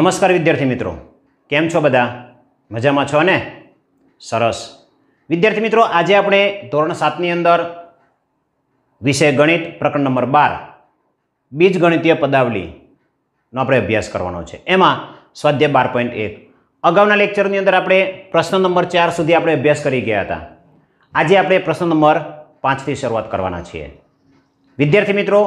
નમસ્કાર વિદ્યાર્થી મિત્રો કેમ છો બધા મજામાં છો ને સરસ વિદ્યાર્થી મિત્રો આજે આપણે ધોરણ સાતની અંદર વિષય ગણિત પ્રકરણ નંબર બાર બીજ ગણિતીય પદાવલીનો આપણે અભ્યાસ કરવાનો છે એમાં સ્વાધ્યાય બાર પોઈન્ટ એક અગાઉના લેક્ચરની અંદર આપણે પ્રશ્ન નંબર ચાર સુધી આપણે અભ્યાસ કરી ગયા હતા આજે આપણે પ્રશ્ન નંબર પાંચથી શરૂઆત કરવાના છીએ વિદ્યાર્થી મિત્રો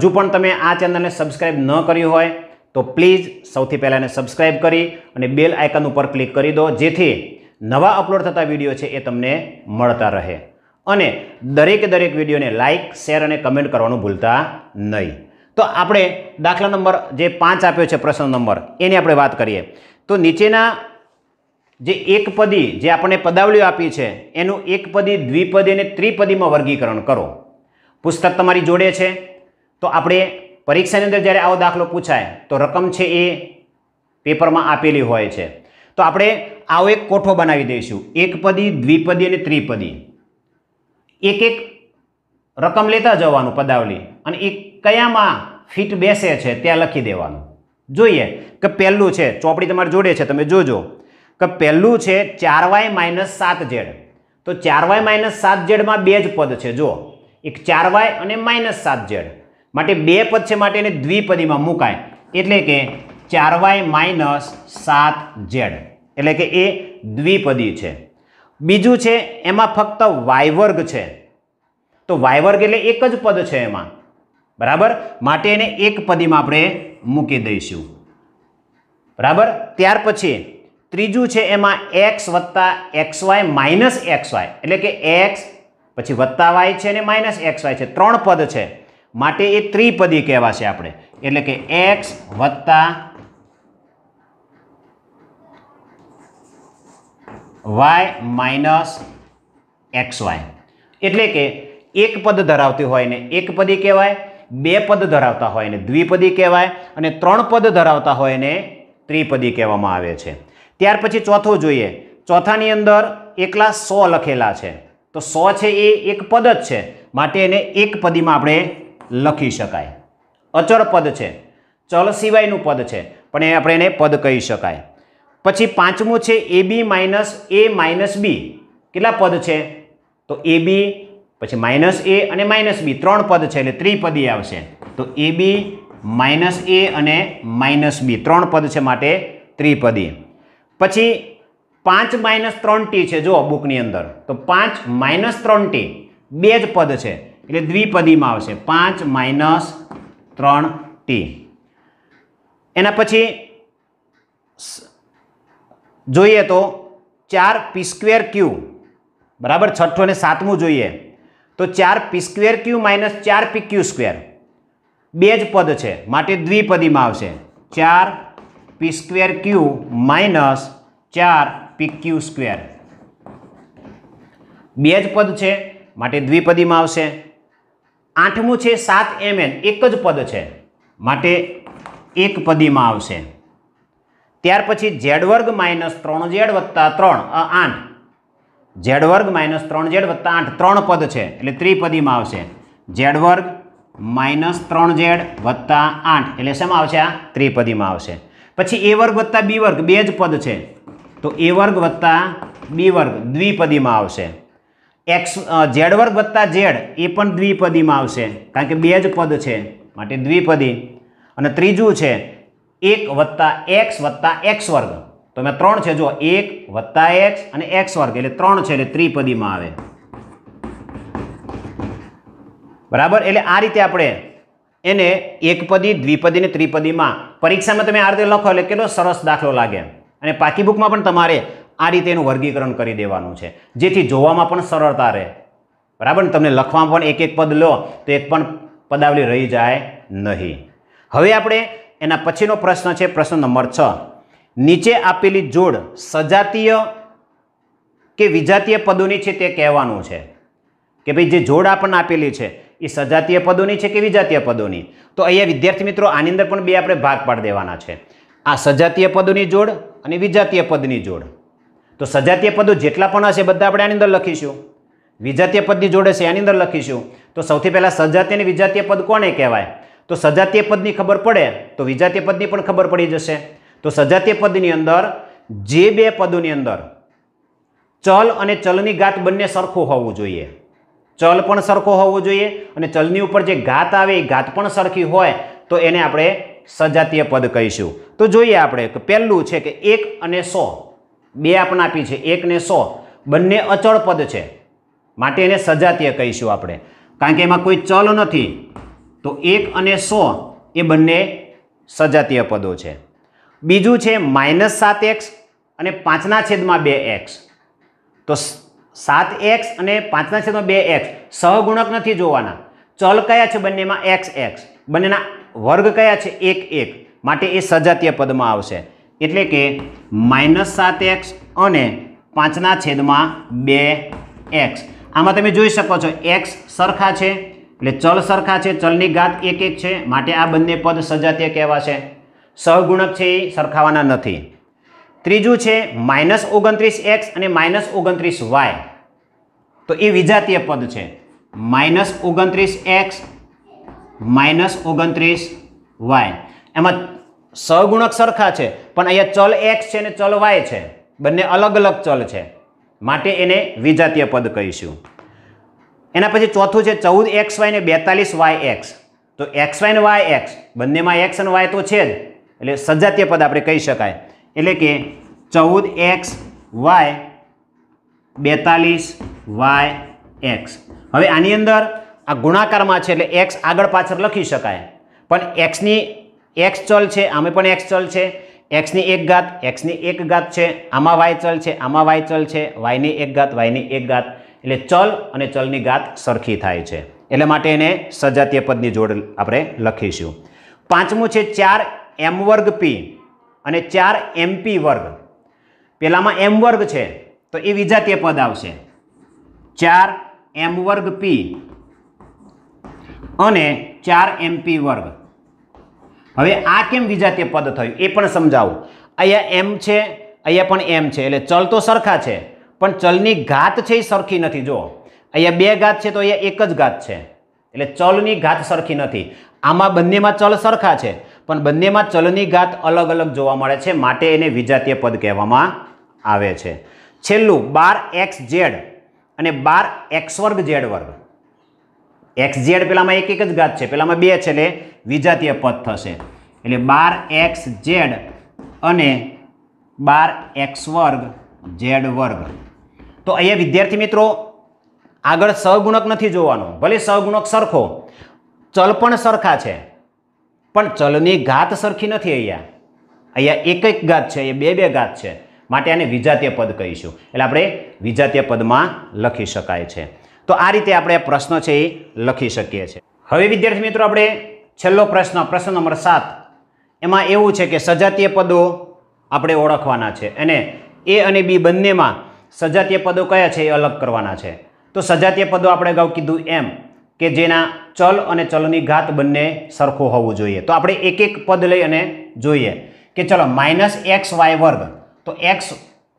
હજુ પણ તમે આ ચેનલને સબસ્ક્રાઈબ ન કર્યું હોય તો પ્લીઝ સૌથી પહેલાં એને સબસ્ક્રાઈબ કરી અને બેલ આઇકન ઉપર ક્લિક કરી દો જેથી નવા અપલોડ થતા વિડીયો છે એ તમને મળતા રહે અને દરેકે દરેક વિડીયોને લાઇક શેર અને કમેન્ટ કરવાનું ભૂલતા નહીં તો આપણે દાખલા નંબર જે પાંચ આપ્યો છે પ્રશ્ન નંબર એની આપણે વાત કરીએ તો નીચેના જે એક પદી જે આપણને પદાવલીઓ આપી છે એનું એકપદી દ્વિપદી અને ત્રિપદીમાં વર્ગીકરણ કરો પુસ્તક તમારી જોડે છે તો આપણે પરીક્ષાની અંદર જ્યારે આવો દાખલો પૂછાય તો રકમ છે એ પેપરમાં આપેલી હોય છે તો આપણે આવો એક કોઠો બનાવી દઈશું એકપદી દ્વિપદી અને ત્રિપદી એક એક રકમ લેતા જવાનું પદાવલી અને એ કયામાં ફિટ બેસે છે ત્યાં લખી દેવાનું જોઈએ કે પહેલું છે ચોપડી તમારી જોડે છે તમે જોજો કે પહેલું છે ચાર વાય માઇનસ સાત જેડ તો ચાર વાય માઇનસ સાત જેડમાં બે જ પદ છે જો એક ચાર વાય અને માઇનસ સાત જેડ માટે બે પદ છે માટે એને દ્વિપદીમાં મુકાય એટલે કે ચાર વાય માઇનસ સાત ઝેડ એટલે કે એ દ્વિપદી છે બીજું છે એમાં ફક્ત વાય વર્ગ છે તો વાય વર્ગ એટલે એક જ પદ છે એમાં બરાબર માટે એને એક પદીમાં આપણે મૂકી દઈશું બરાબર ત્યાર પછી ત્રીજું છે એમાં એક્સ વત્તા X Y minus X Y એટલે કે એક્સ પછી વત્તા વાય છે અને માઇનસ એક્સ વાય છે ત્રણ પદ છે માટે એ ત્રિપદી કહેવાશે આપણે એટલે કે એક્સ વત્તા વાય માઇનસ એક્સ વાય એટલે કે એક પદ ધરાવતી હોય ને એક પદી કહેવાય બે પદ ધરાવતા હોય ને દ્વિપદી કહેવાય અને ત્રણ પદ ધરાવતા હોય ને ત્રિપદી કહેવામાં આવે છે ત્યાર પછી ચોથો જોઈએ ચોથાની અંદર એકલા સો લખેલા છે તો સો છે એ એક પદ જ છે માટે એને એક પદીમાં આપણે લખી શકાય અચળ પદ છે ચલ સિવાયનું પદ છે પણ એ આપણે એને પદ કહી શકાય પછી પાંચમું છે એ બી માઇનસ એ માઇનસ બી કેટલા પદ છે તો એ બી પછી માઇનસ એ અને માઇનસ બી ત્રણ પદ છે એટલે ત્રિપદી આવશે તો એ બી માઇનસ એ અને માઇનસ બી ત્રણ પદ છે માટે ત્રિપદી પછી પાંચ માઇનસ ત્રણ ટી છે જો બુકની અંદર તો પાંચ માઇનસ ત્રણ ટી બે જ પદ છે એટલે દ્વિપદીમાં આવશે પાંચ માઇનસ ત્રણ ટી એના પછી જોઈએ તો ચાર પી સ્ક્વેર ક્યુ બરાબર છઠ્ઠો ને સાતમું જોઈએ તો ચાર પી સ્ક્વેર ક્યુ માઇનસ ચાર પી ક્યુ સ્ક્વેર બે જ પદ છે માટે દ્વિપદીમાં આવશે ચાર પી સ્ક્વેર ક્યુ માઇનસ ચાર પી ક્યુ સ્ક્વેર બે જ પદ છે માટે દ્વિપદીમાં આવશે આઠમું છે સાત એમ એક જ પદ છે માટે એક પદીમાં આવશે ત્યાર પછી ઝેડ વર્ગ માઇનસ ત્રણ ઝેડ વત્તા ત્રણ આઠ ઝેડ વર્ગ માઇનસ ત્રણ ઝેડ વત્તા આઠ ત્રણ પદ છે એટલે ત્રિપદીમાં આવશે ઝેડ વર્ગ માઇનસ ત્રણ ઝેડ વત્તા આઠ એટલે શેમાં આવશે આ ત્રિપદીમાં આવશે પછી એ વર્ગ વત્તા બી વર્ગ બે જ પદ છે તો એ વર્ગ વત્તા બી વર્ગ દ્વિપદીમાં આવશે એક્સ ઝેડ વર્ગ વત્તા ઝેડ એ પણ દ્વિપદીમાં આવશે કારણ કે બે જ પદ છે માટે દ્વિપદી અને ત્રીજું છે એક વત્તા એક્સ વત્તા એક્સ વર્ગ તો એમાં ત્રણ છે જો એક વત્તા એક્સ અને એક્સ વર્ગ એટલે ત્રણ છે એટલે ત્રિપદીમાં આવે બરાબર એટલે આ રીતે આપણે એને એકપદી દ્વિપદી અને ત્રિપદીમાં પરીક્ષામાં તમે આ રીતે લખો એટલે કેટલો સરસ દાખલો લાગે અને પાકી બુકમાં પણ તમારે આ રીતે એનું વર્ગીકરણ કરી દેવાનું છે જેથી જોવામાં પણ સરળતા રહે બરાબર ને તમને લખવામાં પણ એક એક પદ લો તો એક પણ પદાવલી રહી જાય નહીં હવે આપણે એના પછીનો પ્રશ્ન છે પ્રશ્ન નંબર છ નીચે આપેલી જોડ સજાતીય કે વિજાતીય પદોની છે તે કહેવાનું છે કે ભાઈ જે જોડ આપણને આપેલી છે એ સજાતીય પદોની છે કે વિજાતીય પદોની તો અહીંયા વિદ્યાર્થી મિત્રો આની અંદર પણ બે આપણે ભાગ પાડી દેવાના છે આ સજાતીય પદોની જોડ અને વિજાતીય પદની જોડ તો સજાતીય પદો જેટલા પણ હશે બધા આપણે આની અંદર લખીશું વિજાતીય પદની જોડે છે આની અંદર લખીશું તો સૌથી પહેલાં સજાતીય અને વિજાતીય પદ કોને કહેવાય તો સજાતીય પદની ખબર પડે તો વિજાતીય પદની પણ ખબર પડી જશે તો સજાતીય પદની અંદર જે બે પદોની અંદર ચલ અને ચલની ગાત બંને સરખું હોવું જોઈએ ચલ પણ સરખો હોવો જોઈએ અને ચલની ઉપર જે ઘાત આવે એ ઘાત પણ સરખી હોય તો એને આપણે સજાતીય પદ કહીશું તો જોઈએ આપણે પહેલું છે કે એક અને સો બે આપણે આપી છે એકને સો બંને અચળ પદ છે માટે એને સજાતીય કહીશું આપણે કારણ કે એમાં કોઈ ચલ નથી તો એક અને સો એ બંને સજાતીય પદો છે બીજું છે માઇનસ સાત એક્સ અને પાંચના છેદમાં બે એક્સ તો સાત એક્સ અને પાંચના છેદમાં બે એક્સ સહગુણક નથી જોવાના ચલ કયા છે બંનેમાં એક્સ એક્સ બંનેના વર્ગ કયા છે એક એક માટે એ સજાતીય પદમાં આવશે એટલે કે માઇનસ સાત એક્સ અને પાંચના છેદમાં બે એક્સ આમાં તમે જોઈ શકો છો એક્સ સરખા છે એટલે ચલ સરખા છે ચલની ઘાત એક એક છે માટે આ બંને પદ સજાતીય કહેવાશે સહગુણક છે એ સરખાવાના નથી ત્રીજું છે માઇનસ ઓગણત્રીસ એક્સ અને માઇનસ ઓગણત્રીસ વાય તો એ વિજાતીય પદ છે માઇનસ ઓગણત્રીસ એક્સ માઇનસ ઓગણત્રીસ વાય એમાં સહગુણક સરખા છે પણ અહીંયા ચલ એક્સ છે ને ચલ વાય છે બંને અલગ અલગ ચલ છે માટે એને વિજાતીય પદ કહીશું એના પછી ચોથું છે ચૌદ એક્સ વાય ને બેતાલીસ વાય એક્સ તો એક્સ વાય ને વાય એક્સ બંનેમાં એક્સ અને વાય તો છે જ એટલે સજાતીય પદ આપણે કહી શકાય એટલે કે ચૌદ એક્સ વાય બેતાલીસ વાય એક્સ હવે આની અંદર આ ગુણાકારમાં છે એટલે એક્સ આગળ પાછળ લખી શકાય પણ એક્સની એક્સ ચલ છે આમે પણ એક્સ ચલ છે એક્સની એક ઘાત એક્સની એક ઘાત છે આમાં વાય ચલ છે આમાં વાય ચલ છે વાયની એક ઘાત વાયની એક ઘાત એટલે ચલ અને ચલની ઘાત સરખી થાય છે એટલે માટે એને સજાતીય પદની જોડ આપણે લખીશું પાંચમું છે ચાર એમ વર્ગ પી અને ચાર એમપી વર્ગ પહેલામાં એમ વર્ગ છે તો એ વિજાતીય પદ આવશે ચાર એમ વર્ગ પી અને ચાર એમપી વર્ગ હવે આ કેમ વિજાતીય પદ થયું એ પણ સમજાવું અહીંયા એમ છે અહીંયા પણ એમ છે એટલે ચલ તો સરખા છે પણ ચલની ઘાત છે એ સરખી નથી જો અહીંયા બે ઘાત છે તો અહીંયા એક જ ઘાત છે એટલે ચલની ઘાત સરખી નથી આમાં બંનેમાં ચલ સરખા છે પણ બંનેમાં ચલની ઘાત અલગ અલગ જોવા મળે છે માટે એને વિજાતીય પદ કહેવામાં આવે છે છેલ્લું બાર એક્સ ઝેડ અને બાર એક્સ વર્ગ ઝેડ વર્ગ એક્સ ઝેડ પેલામાં એક એક જ ઘાત છે પેલામાં બે છે એટલે વિજાતીય પદ થશે એટલે બાર એક્સ ઝેડ અને બાર એક્સ વર્ગ ઝેડ વર્ગ તો અહીંયા વિદ્યાર્થી મિત્રો આગળ સહગુણક નથી જોવાનો ભલે સહગુણક સરખો ચલ પણ સરખા છે પણ ચલની ઘાત સરખી નથી અહીંયા અહીંયા એક એક ઘાત છે અહીંયા બે બે ઘાત છે માટે આને વિજાતીય પદ કહીશું એટલે આપણે વિજાતીય પદમાં લખી શકાય છે તો આ રીતે આપણે પ્રશ્ન છે એ લખી શકીએ છીએ હવે વિદ્યાર્થી મિત્રો આપણે છેલ્લો પ્રશ્ન પ્રશ્ન નંબર સાત એમાં એવું છે કે સજાતીય પદો આપણે ઓળખવાના છે અને એ અને બી બંનેમાં સજાતીય પદો કયા છે એ અલગ કરવાના છે તો સજાતીય પદો આપણે અગાઉ કીધું એમ કે જેના ચલ અને ચલની ઘાત બંને સરખો હોવું જોઈએ તો આપણે એક એક પદ લઈ અને જોઈએ કે ચલો માઇનસ એક્સ વાય વર્ગ તો એક્સ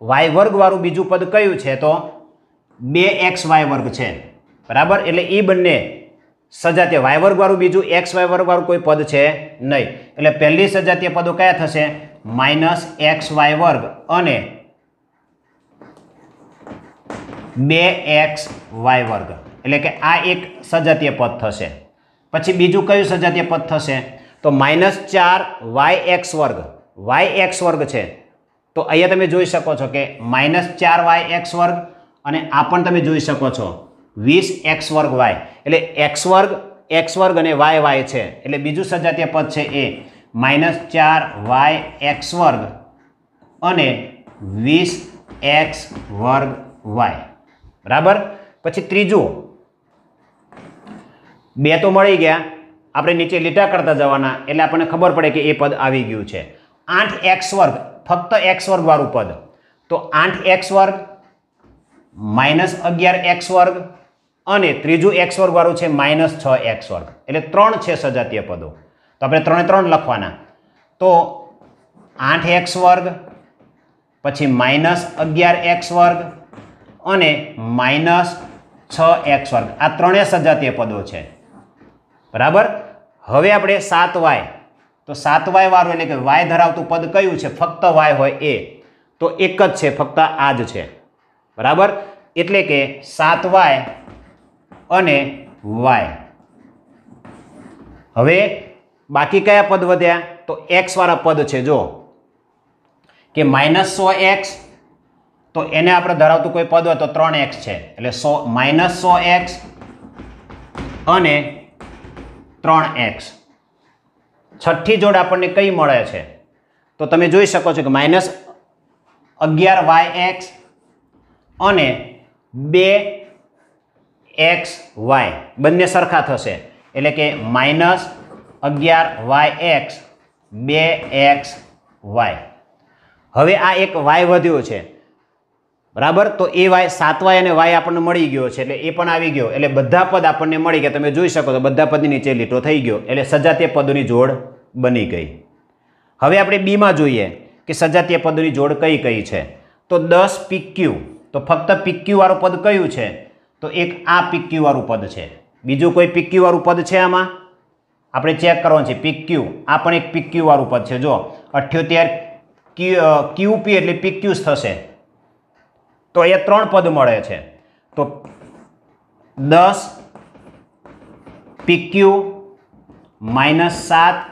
વાય વર્ગવાળું બીજું પદ કયું છે તો બે એક્સ વાય વર્ગ છે બરાબર એટલે એ બંને સજાતીય વાય વર્ગવાળું બીજું એક્સ વાય વર્ગવાળું કોઈ પદ છે નહીં એટલે પહેલી સજાતીય પદો કયા થશે માઇનસ એક્સ વાય વર્ગ અને બે એક્સ વાય વર્ગ એટલે કે આ એક સજાતીય પદ થશે પછી બીજું કયું સજાતીય પદ થશે તો માઇનસ ચાર વાય એક્સ વર્ગ વાય એક્સ વર્ગ છે તો અહીંયા તમે જોઈ શકો છો કે માઇનસ ચાર વાય એક્સ વર્ગ અને આ પણ તમે જોઈ શકો છો વીસ એક્સ વર્ગ વાય એટલે એક્સ વર્ગ એક્સ વર્ગ અને વાય વાય છે એટલે બીજું સજાતીય પદ છે એ માઇનસ ચાર વાય એક્સ વર્ગ અને વીસ એક્સ વર્ગ વાય બરાબર પછી ત્રીજું બે તો મળી ગયા આપણે નીચે લીટા કરતા જવાના એટલે આપણને ખબર પડે કે એ પદ આવી ગયું છે આઠ એક્સ વર્ગ ફક્ત એક્સ વર્ગવાળું પદ તો આઠ એક્સ વર્ગ માઇનસ અગિયાર એક્સ વર્ગ અને ત્રીજું એક્સ વર્ગ વાળું છે માઇનસ છ એક્સ વર્ગ એટલે ત્રણ છે સજાતીય પદો તો આપણે ત્રણે ત્રણ લખવાના તો આઠ એક્સ વર્ગ પછી માઇનસ અગિયાર એક્સ વર્ગ અને માઇનસ છ એક્સ વર્ગ આ ત્રણે સજાતીય પદો છે બરાબર હવે આપણે સાત વાય તો સાત વાય વાળું એટલે કે વાય ધરાવતું પદ કયું છે ફક્ત વાય હોય એ તો એક જ છે ફક્ત આ જ છે બરાબર એટલે કે સાત વાય અને વાય હવે બાકી કયા પદ વધ્યા તો એક્સવાળા પદ છે જો કે માઇનસ સો એક્સ તો એને આપણે ધરાવતું કોઈ પદ હોય તો ત્રણ એક્સ છે એટલે સો માઇનસ સો એક્સ અને ત્રણ એક્સ છઠ્ઠી જોડ આપણને કઈ મળે છે તો તમે જોઈ શકો છો કે માઇનસ અગિયાર વાય એક્સ અને બે એક્સ વાય બંને સરખા થશે એટલે કે માઇનસ અગિયાર વાય એક્સ બે એક્સ વાય હવે આ એક વાય વધ્યો છે બરાબર તો એ વાય સાત વાય અને વાય આપણને મળી ગયો છે એટલે એ પણ આવી ગયો એટલે બધા પદ આપણને મળી ગયા તમે જોઈ શકો તો બધા પદની નીચે લીટો થઈ ગયો એટલે સજાતીય પદોની જોડ બની ગઈ હવે આપણે બીમાં જોઈએ કે સજાતીય પદોની જોડ કઈ કઈ છે તો દસ પી ક્યુ તો ફક્ત પીક્યુવાળું પદ કયું છે તો એક આ પીક્યુવાળું પદ છે બીજું કોઈ પીક્યુવાળું પદ છે આમાં આપણે ચેક કરવાનું છે પીક્યુ આ પણ એક પીક્યુવાળું પદ છે જો અઠ્યોતેર ક્યુપી એટલે પીક્યુસ થશે તો એ ત્રણ પદ મળે છે તો દસ પીક્યુ માઇનસ સાત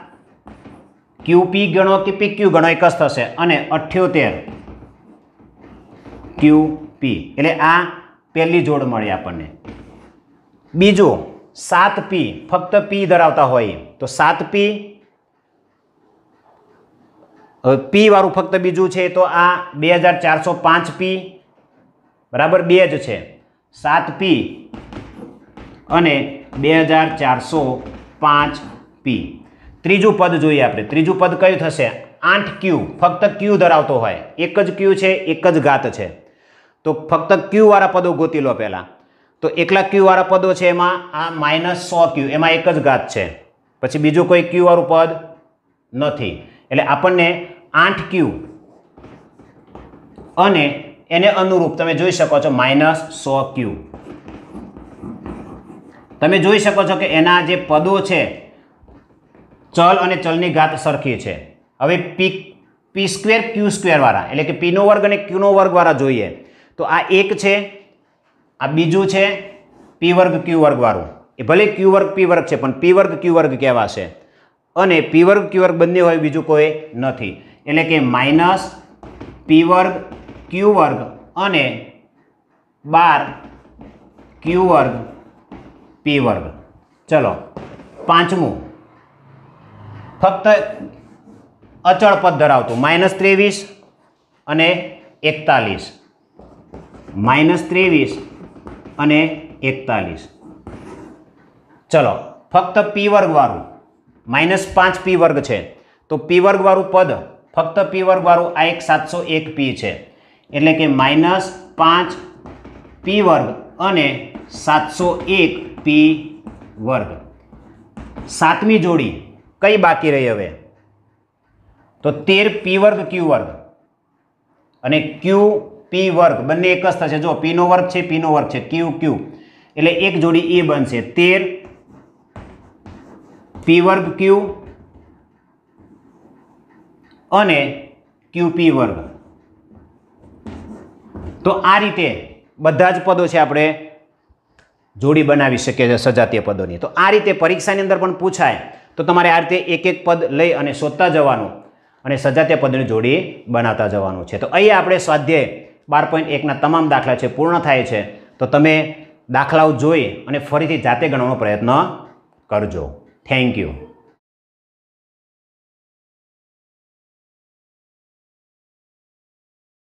ક્યુપી ગણો કે પીક્યુ ગણો એક જ થશે અને અઠ્યોતેર ક્યુ પી એટલે આ પહેલી જોડ મળી આપણને બીજો સાત પી ફક્ત પી ધરાવતા હોય તો સાત પી પી વાળું ફક્ત બીજું છે તો આ બે હજાર ચારસો પાંચ પી બરાબર બે જ છે સાત પી અને બે હજાર ચારસો પાંચ પી ત્રીજું પદ જોઈએ આપણે ત્રીજું પદ કયું થશે આઠ ક્યુ ફક્ત ક્યુ ધરાવતો હોય એક જ ક્યુ છે એક જ ઘાત છે તો ફક્ત ક્યુવાળા પદો ગોતી લો પહેલાં તો એકલા ક્યુવાળા પદો છે એમાં આ માઇનસ સો ક્યુ એમાં એક જ ઘાત છે પછી બીજું કોઈ ક્યુવાળું પદ નથી એટલે આપણને આઠ ક્યુ અને એને અનુરૂપ તમે જોઈ શકો છો માઇનસ સો ક્યુ તમે જોઈ શકો છો કે એના જે પદો છે ચલ અને ચલની ઘાત સરખી છે હવે પી પી સ્ક્વેર ક્યુ સ્ક્વેર વાળા એટલે કે પીનો વર્ગ અને ક્યુનો વર્ગ વાળા જોઈએ તો આ એક છે આ બીજું છે પી વર્ગ ક્યુ વર્ગ વાળું એ ભલે ક્યુ વર્ગ પી વર્ગ છે પણ પી વર્ગ ક્યુ વર્ગ કહેવાશે અને પી વર્ગ ક્યુ વર્ગ બંને હોય બીજું કોઈ નથી એટલે કે માઇનસ પી વર્ગ ક્યુ વર્ગ અને બાર ક્યુ વર્ગ પી વર્ગ ચલો પાંચમું ફક્ત અચળ પદ ધરાવતું માઇનસ ત્રેવીસ અને એકતાલીસ માઇનસ ત્રેવીસ અને એકતાલીસ ચલો ફક્ત પી વર્ગવાળું માઇનસ પાંચ પી વર્ગ છે તો પી વર્ગવાળું પદ ફક્ત પી વર્ગવાળું આ એક સાતસો એક પી છે એટલે કે માઇનસ પાંચ પી વર્ગ અને સાતસો એક પી વર્ગ સાતમી જોડી કઈ બાકી રહી હવે તો તેર પી વર્ગ ક્યુ વર્ગ અને ક્યુ પી વર્ગ બંને એક જ થશે જો પીનો વર્ગ છે પીનો વર્ગ છે ક્યુ ક્યુ એટલે એક જોડી એ e બનશે તેર પી વર્ગ ક્યુ અને ક્યુ પી વર્ગ તો આ રીતે બધા જ પદો છે આપણે જોડી બનાવી શકીએ છીએ સજાતીય પદોની તો આ રીતે પરીક્ષાની અંદર પણ પૂછાય તો તમારે આ રીતે એક એક પદ લઈ અને શોધતા જવાનું અને સજાતીય પદની જોડી બનાવતા જવાનું છે તો અહીંયા આપણે સ્વાધ્યાય બાર પોઈન્ટ એકના તમામ દાખલા છે પૂર્ણ થાય છે તો તમે દાખલાઓ જોઈ અને ફરીથી જાતે ગણવાનો પ્રયત્ન કરજો થેન્ક યુ